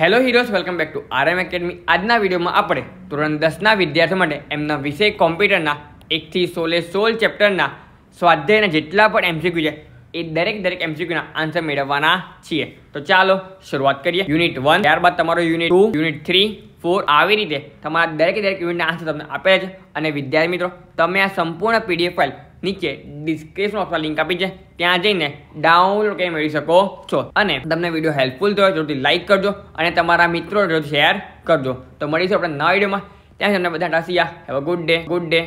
hello heroes welcome back to R M academy આજના વિડીયોમાં આપણે ધોરણ દસના વિદ્યાર્થીઓ માટે એમના વિષય કોમ્પ્યુટરના એકથી સોલે સોળ ચેપ્ટરના સ્વાધ્યાયના જેટલા પણ એમસીક્યુ છે એ દરેક દરેક એમસીક્યુના આન્સર મેળવવાના છીએ તો ચાલો શરૂઆત કરીએ યુનિટ વન ત્યારબાદ તમારો unit two unit three four આવી રીતે તમારા દરેક દરેક યુનિટના આન્સર તમને આપેલા છે અને વિદ્યાર્થી મિત્રો તમે આ સંપૂર્ણ પીડીએફ ફાઇલ નીચે ડિસ્ક્રિપ્શન બોક્સમાં લિંક આપી છે ત્યાં જઈને ડાઉનલોડ કરી મેળવી શકો છો અને તમને વિડીયો હેલ્પફુલ થયો જરૂરથી લાઇક કરજો અને તમારા મિત્રો શેર કરજો તો મળીશું આપણે નવા વિડીયોમાં ત્યાં તમને બધા ટાસીયા have a good day good day